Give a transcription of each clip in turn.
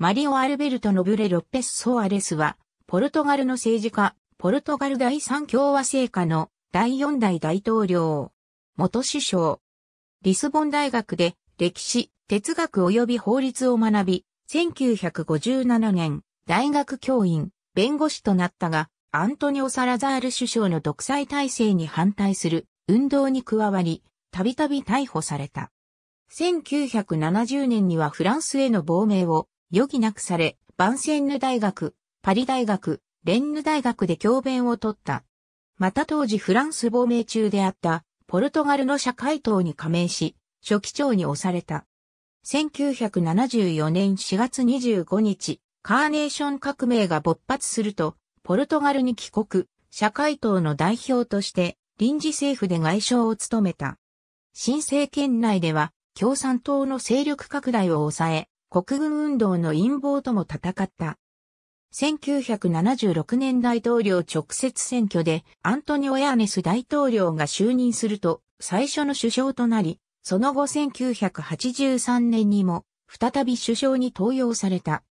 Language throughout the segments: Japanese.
マリオ・アルベルト・ノブレ・ロッペス・ソアレスは、ポルトガルの政治家、ポルトガル第三共和制下の第四代大統領、元首相、リスボン大学で歴史、哲学及び法律を学び、1957年、大学教員、弁護士となったが、アントニオ・サラザール首相の独裁体制に反対する運動に加わり、たびたび逮捕された。1970年にはフランスへの亡命を余儀なくされ、バンセンヌ大学、パリ大学、レンヌ大学で教鞭を取った。また当時フランス亡命中であったポルトガルの社会党に加盟し、初期長に押された。1974年4月25日、カーネーション革命が勃発すると、ポルトガルに帰国、社会党の代表として臨時政府で外相を務めた。新政権内では共産党の勢力拡大を抑え、国軍運動の陰謀とも戦った。1976年大統領直接選挙でアントニオ・ヤーネス大統領が就任すると最初の首相となり、その後1983年にも再び首相に登用された。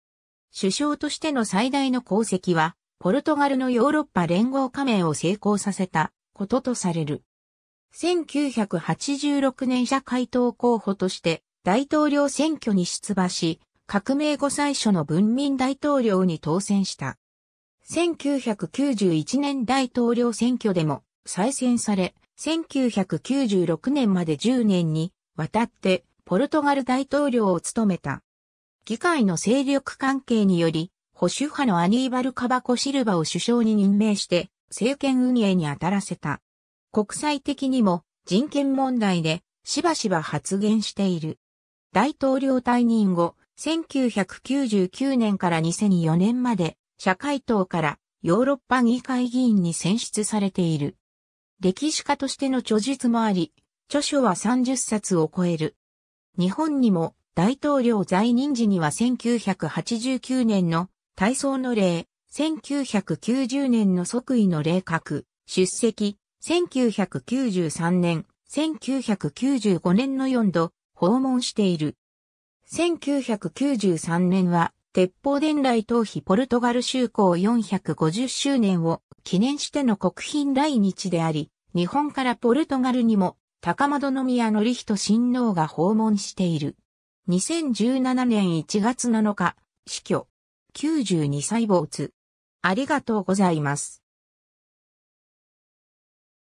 首相としての最大の功績は、ポルトガルのヨーロッパ連合加盟を成功させたこととされる。1986年社会党候補として大統領選挙に出馬し、革命後最初の文民大統領に当選した。1991年大統領選挙でも再選され、1996年まで10年にわたってポルトガル大統領を務めた。議会の勢力関係により、保守派のアニーバル・カバコ・シルバを首相に任命して政権運営に当たらせた。国際的にも人権問題でしばしば発言している。大統領退任後、1999年から2004年まで、社会党からヨーロッパ議会議員に選出されている。歴史家としての著述もあり、著書は30冊を超える。日本にも大統領在任時には1989年の体操の例、1990年の即位の例格、出席、1993年、1995年の4度、訪問している。1993年は、鉄砲伝来逃避ポルトガル修行450周年を記念しての国賓来日であり、日本からポルトガルにも高窓宮の人親王が訪問している。2017年1月7日、死去。92歳没。ありがとうございます。